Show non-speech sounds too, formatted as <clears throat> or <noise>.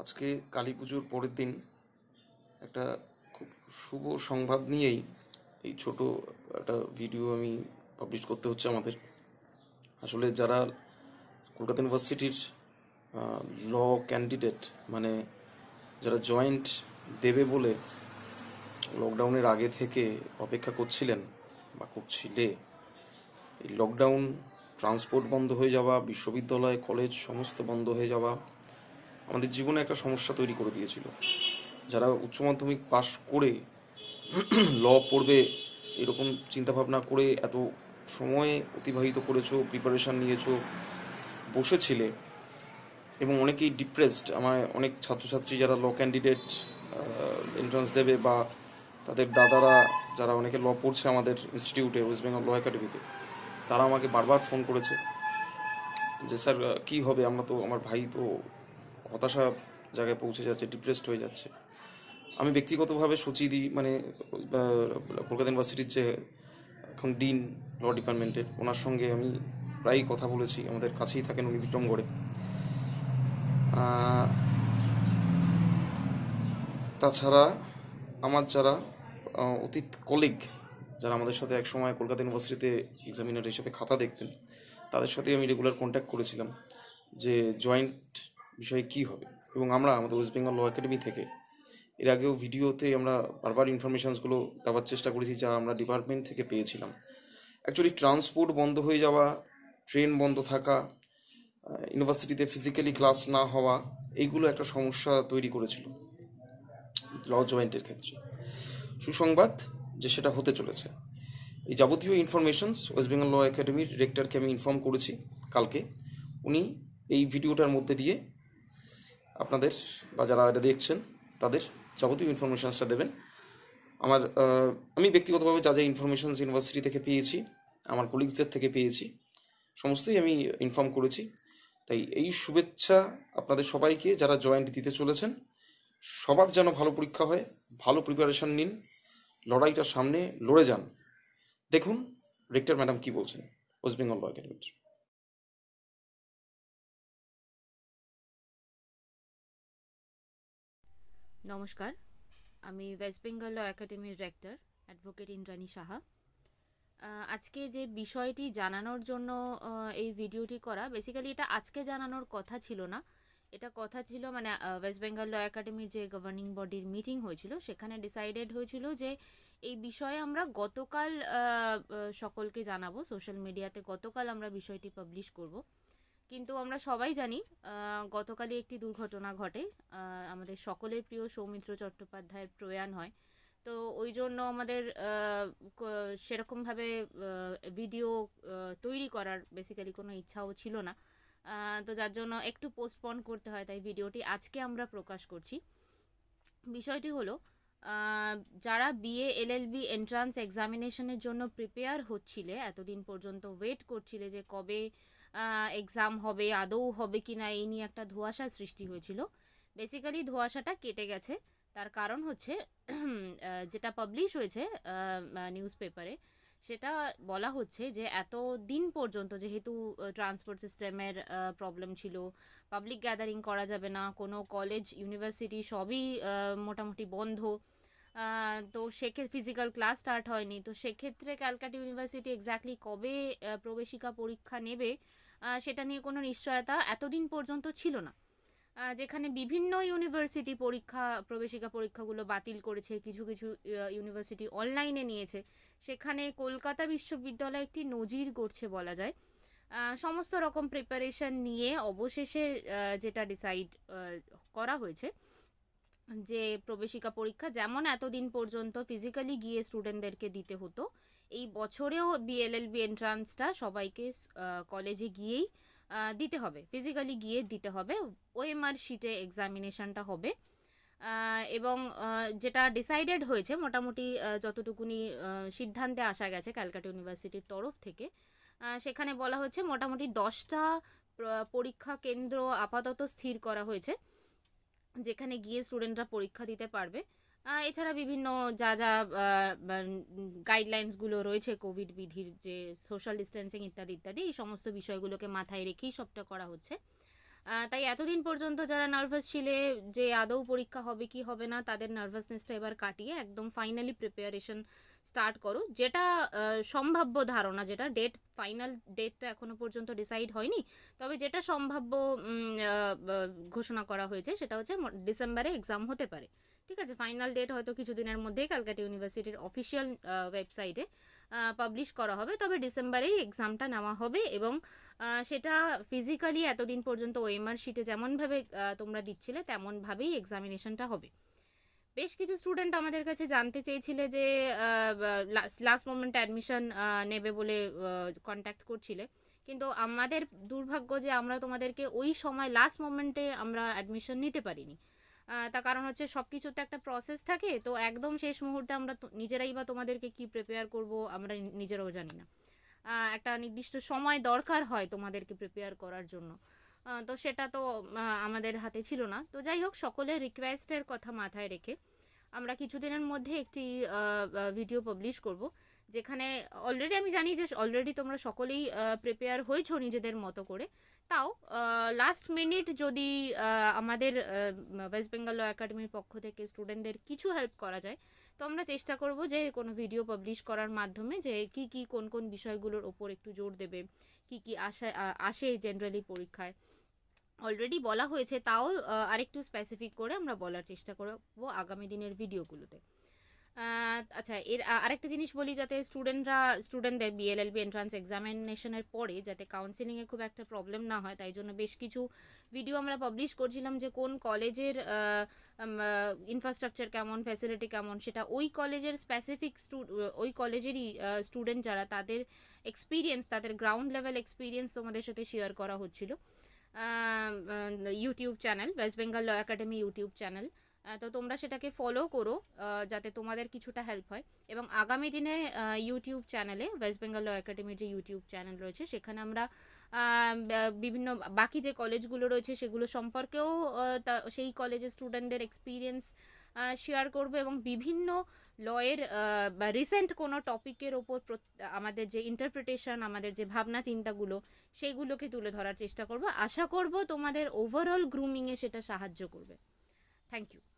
আজকে কালী পুজোর পরের দিন একটা খুব শুভ সংবাদ নিয়েই এই ছোট একটা ভিডিও আমি পাবলিশ করতে হচ্ছে আমাদের আসলে যারা কলকাতা ইউনিভার্সিটির ল ক্যান্ডিডেট মানে যারা জয়েন্ট দেবে বলে লকডাউনের আগে থেকে অপেক্ষা করছিলেন বা করছিলে এই লকডাউন ট্রান্সপোর্ট বন্ধ হয়ে যাওয়া বিশ্ববিদ্যালয় কলেজ সমস্ত বন্ধ হয়ে যাওয়া আমাদের জীবনে একটা সমস্যা তৈরি করে দিয়েছিল যারা উচ্চ মাধ্যমিক পাশ করে ল <clears throat> পড়বে এরকম চিন্তাভাবনা করে এত সময় অতিবাহিত করেছো প্রিপারেশান নিয়েছো বসেছিলে এবং অনেকেই ডিপ্রেসড আমার অনেক ছাত্রছাত্রী যারা ল ক্যান্ডিডেট এন্ট্রান্স দেবে বা তাদের দাদারা যারা অনেকে ল পড়ছে আমাদের ইনস্টিটিউটে ওয়েস্ট বেঙ্গল ল একাডেমিতে তারা আমাকে বারবার ফোন করেছে যে স্যার কী হবে আমরা তো আমার ভাই তো হতাশা জায়গায় পৌঁছে যাচ্ছে ডিপ্রেসড হয়ে যাচ্ছে আমি ব্যক্তিগতভাবে দিই মানে কলকাতা ইউনিভার্সিটির যে এখন ডিন ল ডিপার্টমেন্টের ওনার সঙ্গে আমি প্রায়ই কথা বলেছি আমাদের কাছেই থাকেন উনি বিক্রমগড়ে তাছাড়া আমার যারা অতীত কলিগ যারা আমাদের সাথে একসময় কলকাতা ইউনিভার্সিটিতে এক্সামিনার হিসেবে খাতা দেখতেন তাদের সাথে আমি রেগুলার কন্ট্যাক্ট করেছিলাম যে জয়েন্ট বিষয়ে কি হবে এবং আমরা আমাদের ওয়েস্ট বেঙ্গল ল একাডেমি থেকে এর আগেও ভিডিওতে আমরা বারবার ইনফরমেশানসগুলো দেওয়ার চেষ্টা করেছি যা আমরা ডিপার্টমেন্ট থেকে পেয়েছিলাম অ্যাকচুয়ালি ট্রান্সপোর্ট বন্ধ হয়ে যাওয়া ট্রেন বন্ধ থাকা ইউনিভার্সিটিতে ফিজিক্যালি ক্লাস না হওয়া এইগুলো একটা সমস্যা তৈরি করেছিল ল জয়েন্টের ক্ষেত্রে সুসংবাদ যে সেটা হতে চলেছে এই যাবতীয় ইনফরমেশনস ওয়েস্ট বেঙ্গল ল একাডেমির ডিরেক্টরকে আমি ইনফর্ম করেছি কালকে উনি এই ভিডিওটার মধ্যে দিয়ে আপনাদের বা যারা এটা দেখছেন তাদের যাবতীয় ইনফরমেশানসটা দেবেন আমার আমি ব্যক্তিগতভাবে যা যা ইনফরমেশানস ইউনিভার্সিটি থেকে পেয়েছি আমার কলিগসদের থেকে পেয়েছি সমস্তই আমি ইনফর্ম করেছি তাই এই শুভেচ্ছা আপনাদের সবাইকে যারা জয়েন্ট দিতে চলেছেন সবার যেন ভালো পরীক্ষা হয় ভালো প্রিপারেশান নিন লড়াইটা সামনে লড়ে যান দেখুন রেক্টর ম্যাডাম কি বলছেন ওয়েস্ট বেঙ্গল ল একাডেমির নমস্কার আমি ওয়েস্ট বেঙ্গল ল একাডেমির রেক্টর অ্যাডভোকেট ইন্দ্রাণী সাহা আজকে যে বিষয়টি জানানোর জন্য এই ভিডিওটি করা বেসিক্যালি এটা আজকে জানানোর কথা ছিল না এটা কথা ছিল মানে ওয়েস্ট বেঙ্গল ল একাডেমির যে গভর্নিং বডির মিটিং হয়েছিল সেখানে ডিসাইডেড হয়েছিল যে এই বিষয়ে আমরা গতকাল সকলকে জানাবো সোশ্যাল মিডিয়াতে গতকাল আমরা বিষয়টি পাবলিশ করবো কিন্তু আমরা সবাই জানি গতকালই একটি দুর্ঘটনা ঘটে আমাদের সকলের প্রিয় সৌমিত্র চট্টোপাধ্যায়ের প্রয়াণ হয় তো ওই জন্য আমাদের সেরকমভাবে ভিডিও তৈরি করার বেসিক্যালি কোনো ইচ্ছাও ছিল না তো যার জন্য একটু পোস্টপন করতে হয় তাই ভিডিওটি আজকে আমরা প্রকাশ করছি বিষয়টি হলো যারা বিএ এলএলবি এন্ট্রান্স এক্সামিনেশনের জন্য প্রিপেয়ার হচ্ছিলে এতদিন পর্যন্ত ওয়েট করছিলে যে কবে এক্সাম হবে আদৌ হবে কি না এই নিয়ে একটা ধোয়াশার সৃষ্টি হয়েছিল বেসিক্যালি ধোঁয়াশাটা কেটে গেছে তার কারণ হচ্ছে যেটা পাবলিশ হয়েছে নিউজ পেপারে সেটা বলা হচ্ছে যে এত দিন পর্যন্ত যেহেতু ট্রান্সপোর্ট সিস্টেমের প্রবলেম ছিল পাবলিক গ্যাদারিং করা যাবে না কোনো কলেজ ইউনিভার্সিটি সবই মোটামুটি বন্ধ তো সেক্ষেত্রে ফিজিক্যাল ক্লাস স্টার্ট হয়নি তো সেক্ষেত্রে ক্যালকাটা ইউনিভার্সিটি এক্স্যাক্টলি কবে প্রবেশিকা পরীক্ষা নেবে সেটা নিয়ে কোনো নিশ্চয়তা এতদিন পর্যন্ত ছিল না যেখানে বিভিন্ন ইউনিভার্সিটি পরীক্ষা প্রবেশিকা পরীক্ষাগুলো বাতিল করেছে কিছু কিছু ইউনিভার্সিটি অনলাইনে নিয়েছে সেখানে কলকাতা বিশ্ববিদ্যালয় একটি নজির গড়ছে বলা যায় সমস্ত রকম প্রিপারেশন নিয়ে অবশেষে যেটা ডিসাইড করা হয়েছে যে প্রবেশিকা পরীক্ষা যেমন এতদিন পর্যন্ত ফিজিক্যালি গিয়ে স্টুডেন্টদেরকে দিতে হতো এই বছরেও বিএলএলবি এন্ট্রান্সটা সবাইকে কলেজে গিয়েই দিতে হবে ফিজিক্যালি গিয়ে দিতে হবে ওএমআর শিটে এক্সামিনেশানটা হবে এবং যেটা ডিসাইডেড হয়েছে মোটামুটি যতটুকুনি সিদ্ধান্তে আসা গেছে ক্যালকাটা ইউনিভার্সিটির তরফ থেকে সেখানে বলা হয়েছে মোটামুটি দশটা পরীক্ষা কেন্দ্র আপাতত স্থির করা হয়েছে যেখানে গিয়ে স্টুডেন্টরা পরীক্ষা দিতে পারবে এছাড়া বিভিন্ন যা যা গাইডলাইন্সগুলো রয়েছে কোভিড বিধির যে সোশ্যাল ডিস্টেন্সিং ইত্যাদি ইত্যাদি এই সমস্ত বিষয়গুলোকে মাথায় রেখেই সবটা করা হচ্ছে তাই এতদিন পর্যন্ত যারা নার্ভাস ছিলে যে আদৌ পরীক্ষা হবে কি হবে না তাদের নার্ভাসনেসটা এবার কাটিয়ে একদম ফাইনালি প্রিপারেশন স্টার্ট করো যেটা সম্ভাব্য ধারণা যেটা ডেট ফাইনাল ডেট তো এখনও পর্যন্ত ডিসাইড হয়নি তবে যেটা সম্ভাব্য ঘোষণা করা হয়েছে সেটা হচ্ছে ডিসেম্বরে এক্সাম হতে পারে ঠিক আছে ফাইনাল ডেট হয়তো কিছুদিনের মধ্যেই ক্যালকাটা ইউনিভার্সিটির অফিসিয়াল ওয়েবসাইটে পাবলিশ করা হবে তবে ডিসেম্বরেই এক্সামটা নেওয়া হবে এবং সেটা ফিজিক্যালি এতদিন পর্যন্ত ওএমআর শিটে যেমনভাবে তোমরা দিচ্ছিলে তেমনভাবেই এক্সামিনেশনটা হবে বেশ কিছু স্টুডেন্ট আমাদের কাছে জানতে চেয়েছিলে যে লাস্ট মোমেন্টে অ্যাডমিশন নেবে বলে কন্ট্যাক্ট করছিলে কিন্তু আমাদের দুর্ভাগ্য যে আমরা তোমাদেরকে ওই সময় লাস্ট মোমেন্টে আমরা অ্যাডমিশন নিতে পারিনি তা কারণ হচ্ছে সব কিছুতে একটা প্রসেস থাকে তো একদম শেষ মুহূর্তে আমরা নিজেরাই বা তোমাদেরকে কি প্রিপেয়ার করব আমরা নিজেরাও জানি না একটা নির্দিষ্ট সময় দরকার হয় তোমাদেরকে প্রিপেয়ার করার জন্য তো সেটা তো আমাদের হাতে ছিল না তো যাই হোক সকলের রিকোয়েস্টের কথা মাথায় রেখে আমরা কিছুদিনের মধ্যে একটি ভিডিও পাবলিশ করব যেখানে অলরেডি আমি জানি যে অলরেডি তোমরা সকলেই প্রিপেয়ার হয়েছো নিজেদের মতো করে তাও লাস্ট মিনিট যদি আমাদের ওয়েস্ট বেঙ্গল ল একাডেমির পক্ষ থেকে স্টুডেন্টদের কিছু হেল্প করা যায় তো আমরা চেষ্টা করব যে কোনো ভিডিও পাবলিশ করার মাধ্যমে যে কি কি কোন কোন বিষয়গুলোর ওপর একটু জোর দেবে কি কি আসা আসে জেনারেলি পরীক্ষায় অলরেডি বলা হয়েছে তাও আরেকটু স্পেসিফিক করে আমরা বলার চেষ্টা করব আগামী দিনের ভিডিওগুলোতে আচ্ছা এর আরেকটা জিনিস বলি যাতে স্টুডেন্টরা স্টুডেন্টদের বিএলএলবি এন্ট্রান্স এক্সামিনেশনের পরে যাতে কাউন্সেলিংয়ে খুব একটা প্রবলেম না হয় তাই জন্য বেশ কিছু ভিডিও আমরা পাবলিশ করছিলাম যে কোন কলেজের ইনফ্রাস্ট্রাকচার কেমন ফ্যাসিলিটি কেমন সেটা ওই কলেজের স্পেসিফিক স্টু ওই কলেজেরই স্টুডেন্ট যারা তাদের এক্সপিরিয়েন্স তাদের গ্রাউন্ড লেভেল এক্সপিরিয়েন্স তোমাদের সাথে শেয়ার করা হচ্ছিল YouTube channel West Bengal law academy YouTube channel তো তোমরা সেটাকে ফলো করো যাতে তোমাদের কিছুটা হেল্প হয় এবং আগামী দিনে ইউটিউব চ্যানেলে ওয়েস্ট বেঙ্গল ল একাডেমির যে ইউটিউব চ্যানেল রয়েছে সেখানে আমরা বিভিন্ন বাকি যে কলেজগুলো রয়েছে সেগুলো সম্পর্কেও সেই কলেজের স্টুডেন্টদের এক্সপিরিয়েন্স শেয়ার করবো এবং বিভিন্ন লয়ের বা রিসেন্ট কোনো টপিকের ওপর আমাদের যে ইন্টারপ্রিটেশন আমাদের যে ভাবনা চিন্তাগুলো সেইগুলোকে তুলে ধরার চেষ্টা করব আশা করব তোমাদের ওভারঅল গ্রুমিংয়ে সেটা সাহায্য করবে থ্যাংক ইউ